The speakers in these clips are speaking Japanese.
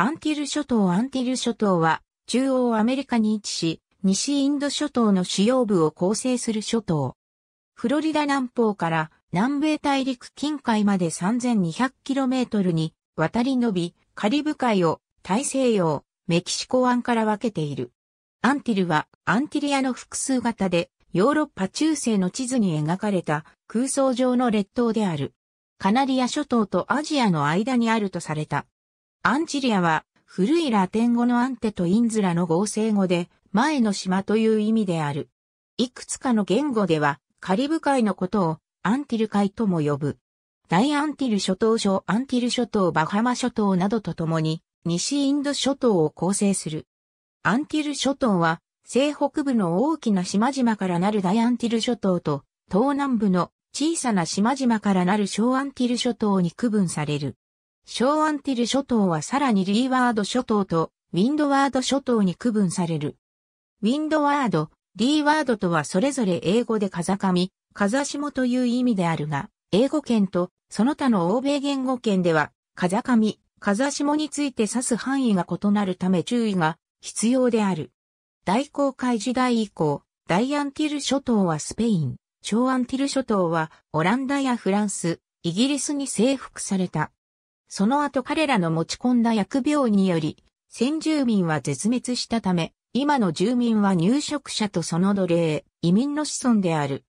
アンティル諸島アンティル諸島は中央アメリカに位置し、西インド諸島の主要部を構成する諸島。フロリダ南方から南米大陸近海まで 3200km に渡り延び、カリブ海を大西洋、メキシコ湾から分けている。アンティルはアンティリアの複数型でヨーロッパ中世の地図に描かれた空想上の列島である。カナリア諸島とアジアの間にあるとされたアンチリアは古いラテン語のアンテとインズラの合成語で前の島という意味である。いくつかの言語ではカリブ海のことをアンティル海とも呼ぶ。大アンティル諸島諸アンティル諸島バハマ諸島などとともに西インド諸島を構成する。アンティル諸島は西北部の大きな島々からなる大アンティル諸島と東南部の小さな島々からなる小アンティル諸島に区分される。小アンティル諸島はさらにリーワード諸島とウィンドワード諸島に区分される。ウィンドワード、リーワードとはそれぞれ英語で風上、風下という意味であるが、英語圏とその他の欧米言語圏では、風上、風下について指す範囲が異なるため注意が必要である。大航海時代以降、大アンティル諸島はスペイン、小アンティル諸島はオランダやフランス、イギリスに征服された。その後彼らの持ち込んだ薬病により、先住民は絶滅したため、今の住民は入植者とその奴隷、移民の子孫である。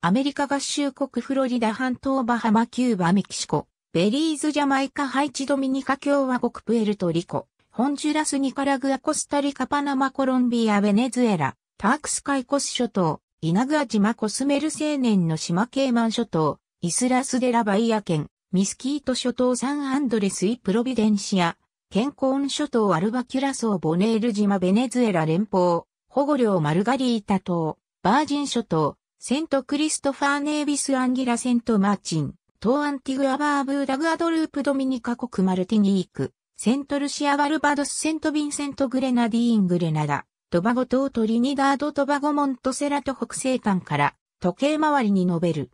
アメリカ合衆国フロリダ半島バハマキューバメキシコ、ベリーズジャマイカハイチドミニカ共和国プエルトリコ、ホンジュラスニカラグアコスタリカパナマコロンビアベネズエラ、タークスカイコス諸島、イナグア島コスメル青年の島ケイマン諸島、イスラスデラバイア県、ミスキート諸島サンアンドレスイ・プロビデンシア、ケンコーン諸島アルバキュラソーボネール島ベネズエラ連邦、保護領マルガリータ島、バージン諸島、セントクリストファーネービスアンギラセントマーチン、東アンティグアバーブーダグアドループドミニカ国マルティニーク、セントルシア・バルバドス・セント・ビンセント・グレナディーン・グレナダ、トバゴ島トリニダード・トバゴモント・セラト北西端から、時計回りに述べる。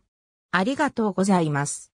ありがとうございます。